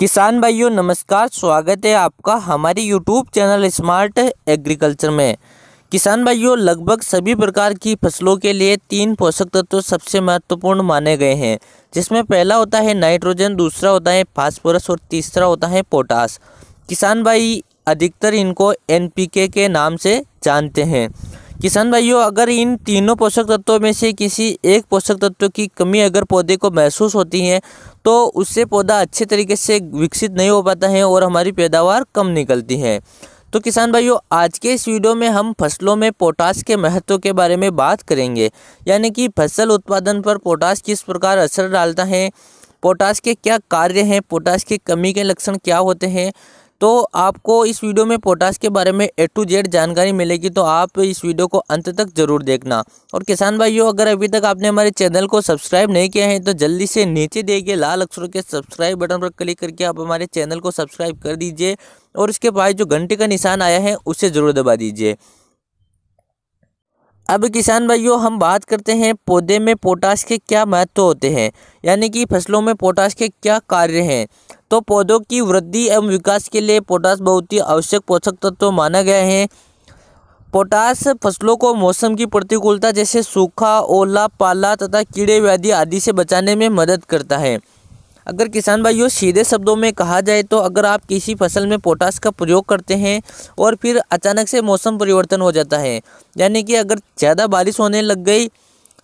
किसान भाइयों नमस्कार स्वागत है आपका हमारे यूट्यूब चैनल स्मार्ट एग्रीकल्चर में किसान भाइयों लगभग सभी प्रकार की फसलों के लिए तीन पोषक तत्व सबसे महत्वपूर्ण माने गए हैं जिसमें पहला होता है नाइट्रोजन दूसरा होता है फास्फोरस और तीसरा होता है पोटास किसान भाई अधिकतर इनको एनपीके के नाम से जानते हैं किसान भाइयों अगर इन तीनों पोषक तत्वों में से किसी एक पोषक तत्व की कमी अगर पौधे को महसूस होती है तो उससे पौधा अच्छे तरीके से विकसित नहीं हो पाता है और हमारी पैदावार कम निकलती है तो किसान भाइयों आज के इस वीडियो में हम फसलों में पोटास के महत्व के बारे में बात करेंगे यानी कि फसल उत्पादन पर पोटास किस प्रकार असर डालता है पोटास के क्या कार्य हैं पोटास की कमी के लक्षण क्या होते हैं तो आपको इस वीडियो में पोटास के बारे में ए टू जेड जानकारी मिलेगी तो आप इस वीडियो को अंत तक जरूर देखना और किसान भाइयों अगर अभी तक आपने हमारे चैनल को सब्सक्राइब नहीं किया है तो जल्दी से नीचे दिए गए लाल अक्षरों के सब्सक्राइब बटन पर क्लिक करके आप हमारे चैनल को सब्सक्राइब कर दीजिए और उसके बाद जो घंटे का निशान आया है उसे ज़रूर दबा दीजिए अब किसान भाइयों हम बात करते हैं पौधे में पोटाश के क्या महत्व होते हैं यानी कि फसलों में पोटाश के क्या कार्य हैं तो पौधों की वृद्धि एवं विकास के लिए पोटाश बहुत ही आवश्यक पोषक तत्व तो माना गया है पोटास फसलों को मौसम की प्रतिकूलता जैसे सूखा ओला पाला तथा कीड़े व्याधि आदि से बचाने में मदद करता है अगर किसान भाइयों सीधे शब्दों में कहा जाए तो अगर आप किसी फसल में पोटास का प्रयोग करते हैं और फिर अचानक से मौसम परिवर्तन हो जाता है यानी कि अगर ज़्यादा बारिश होने लग गई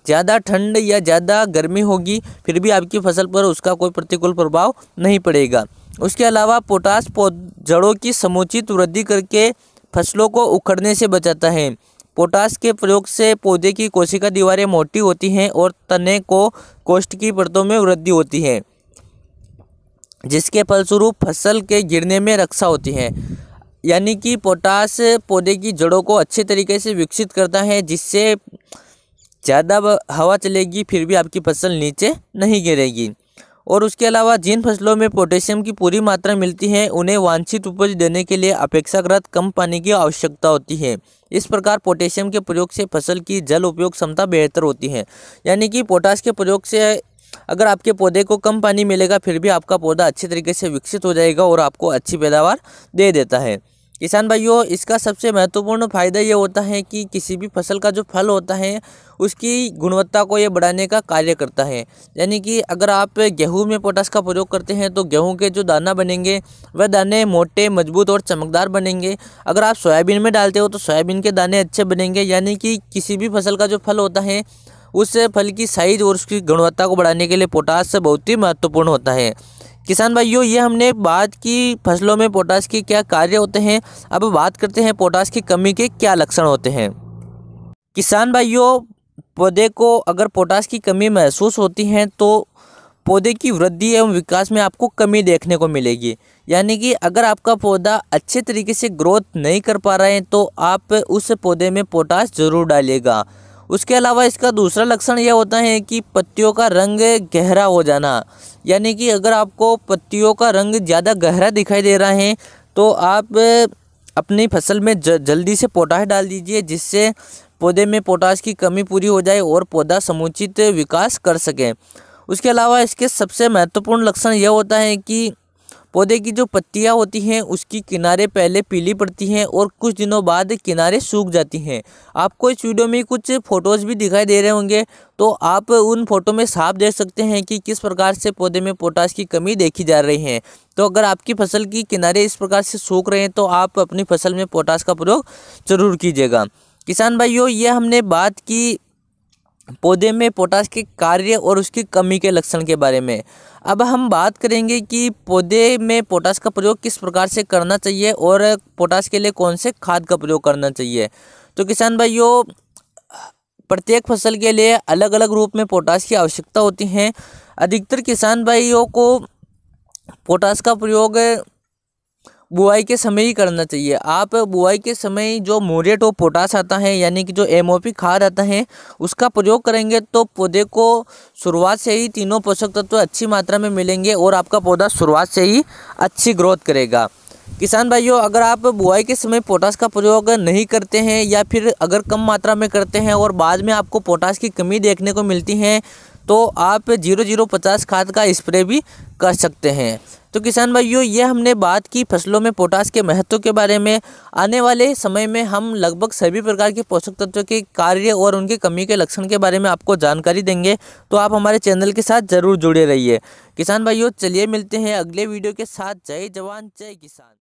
ज़्यादा ठंड या ज़्यादा गर्मी होगी फिर भी आपकी फसल पर उसका कोई प्रतिकूल प्रभाव नहीं पड़ेगा उसके अलावा पोटास जड़ों की समुचित वृद्धि करके फसलों को उखड़ने से बचाता है पोटास के प्रयोग से पौधे की कोशिका दीवारें मोटी होती हैं और तने को कोष्ठ की परतों में वृद्धि होती है जिसके फलस्वरूप फसल के गिरने में रक्षा होती है यानी कि पोटास पौधे की जड़ों को अच्छे तरीके से विकसित करता है जिससे ज़्यादा हवा चलेगी फिर भी आपकी फसल नीचे नहीं गिरेगी और उसके अलावा जिन फसलों में पोटेशियम की पूरी मात्रा मिलती है उन्हें वांछित उपज देने के लिए अपेक्षाकृत कम पानी की आवश्यकता होती है इस प्रकार पोटेशियम के प्रयोग से फसल की जल उपयोग क्षमता बेहतर होती है यानी कि पोटास के प्रयोग से अगर आपके पौधे को कम पानी मिलेगा फिर भी आपका पौधा अच्छे तरीके से विकसित हो जाएगा और आपको अच्छी पैदावार दे देता है किसान भाइयों इसका सबसे महत्वपूर्ण फायदा ये होता है कि किसी भी फसल का जो फल होता है उसकी गुणवत्ता को ये बढ़ाने का कार्य करता है यानी कि अगर आप गेहूं में पोटास का प्रयोग करते हैं तो गेहूं के जो दाना बनेंगे वह दाने मोटे मजबूत और चमकदार बनेंगे अगर आप सोयाबीन में डालते हो तो सोयाबीन के दाने अच्छे बनेंगे यानी कि किसी भी फसल का जो फल होता है उस फल की साइज और उसकी गुणवत्ता को बढ़ाने के लिए पोटास बहुत ही महत्वपूर्ण होता है किसान भाइयों ये हमने बात की फसलों में पोटास के क्या कार्य होते हैं अब बात करते हैं पोटास की कमी के क्या लक्षण होते हैं किसान भाइयों पौधे को अगर पोटास की कमी महसूस होती है तो पौधे की वृद्धि एवं विकास में आपको कमी देखने को मिलेगी यानी कि अगर आपका पौधा अच्छे तरीके से ग्रोथ नहीं कर पा रहे हैं तो आप उस पौधे में पोटास ज़रूर डालिएगा उसके अलावा इसका दूसरा लक्षण यह होता है कि पत्तियों का रंग गहरा हो जाना यानी कि अगर आपको पत्तियों का रंग ज़्यादा गहरा दिखाई दे रहा है तो आप अपनी फसल में जल्दी से पोटाश डाल दीजिए जिससे पौधे में पोटाश की कमी पूरी हो जाए और पौधा समुचित विकास कर सके उसके अलावा इसके सबसे महत्वपूर्ण लक्षण यह होता है कि पौधे की जो पत्तियाँ होती हैं उसकी किनारे पहले पीली पड़ती हैं और कुछ दिनों बाद किनारे सूख जाती हैं आपको इस वीडियो में कुछ फ़ोटोज़ भी दिखाई दे रहे होंगे तो आप उन फोटो में साफ देख सकते हैं कि किस प्रकार से पौधे में पोटास की कमी देखी जा रही है तो अगर आपकी फसल की किनारे इस प्रकार से सूख रहे हैं तो आप अपनी फसल में पोटास का प्रयोग ज़रूर कीजिएगा किसान भाइयों ये हमने बात की पौधे में पोटाश के कार्य और उसकी कमी के लक्षण के बारे में अब हम बात करेंगे कि पौधे में पोटाश का प्रयोग किस प्रकार से करना चाहिए और पोटाश के लिए कौन से खाद का प्रयोग करना चाहिए तो किसान भाइयों प्रत्येक फसल के लिए अलग अलग रूप में पोटाश की आवश्यकता होती है अधिकतर किसान भाइयों को पोटाश का प्रयोग बुआई के समय ही करना चाहिए आप बुआई के समय जो मोरेट और पोटास आता है यानी कि जो एम खाद आता है उसका प्रयोग करेंगे तो पौधे को शुरुआत से ही तीनों पोषक तत्व अच्छी मात्रा में मिलेंगे और आपका पौधा शुरुआत से ही अच्छी ग्रोथ करेगा किसान भाइयों अगर आप बुआई के समय पोटास का प्रयोग नहीं करते हैं या फिर अगर कम मात्रा में करते हैं और बाद में आपको पोटास की कमी देखने को मिलती है तो आप जीरो जीरो पचास खाद का स्प्रे भी कर सकते हैं तो किसान भाइयों ये हमने बात की फसलों में पोटास के महत्व के बारे में आने वाले समय में हम लगभग सभी प्रकार के पोषक तत्वों के कार्य और उनके कमी के लक्षण के बारे में आपको जानकारी देंगे तो आप हमारे चैनल के साथ ज़रूर जुड़े रहिए किसान भाइयों चलिए मिलते हैं अगले वीडियो के साथ जय जवान जय किसान